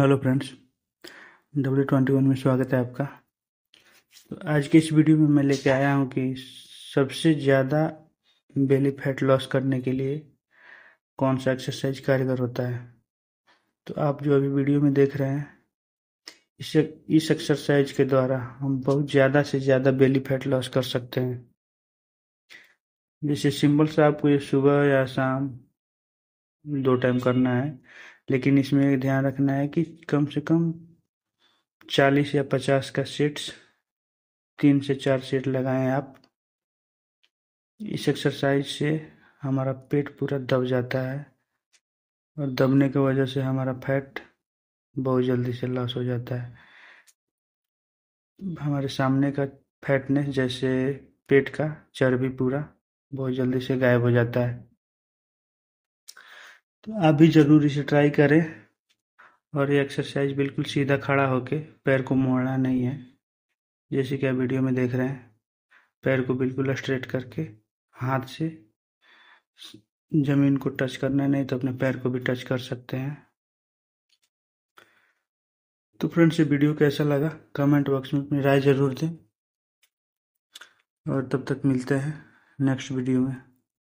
hello friends W twenty one में स्वागत है आपका तो आज के इस वीडियो में मैं लेके आया हूँ कि सबसे ज़्यादा बेली फैट लॉस करने के लिए कौन सा एक्सरसाइज कारगर होता है तो आप जो अभी वीडियो में देख रहे हैं इसे इस एक्सरसाइज के द्वारा हम बहुत ज़्यादा से ज़्यादा बेली फैट लॉस कर सकते हैं जैसे सिंबल से आपको ये सुबह या शाम दो टाइम करना है लेकिन इसमें ध्यान रखना है कि कम से कम चालीस या पचास का सेट्स तीन से चार सेट लगाएं आप इस एक्सरसाइज से हमारा पेट पूरा दब जाता है और दबने की वजह से हमारा फैट बहुत जल्दी से लॉस हो जाता है हमारे सामने का फैटनेस जैसे पेट का चर्बी पूरा बहुत जल्दी से गायब हो जाता है तो आप भी ज़रूर इसे ट्राई करें और ये एक्सरसाइज बिल्कुल सीधा खड़ा होके पैर को मोड़ना नहीं है जैसे कि आप वीडियो में देख रहे हैं पैर को बिल्कुल स्ट्रेट करके हाथ से ज़मीन को टच करना नहीं तो अपने पैर को भी टच कर सकते हैं तो फ्रेंड्स ये वीडियो कैसा लगा कमेंट बॉक्स में अपनी राय ज़रूर दें और तब तक मिलते हैं नेक्स्ट वीडियो में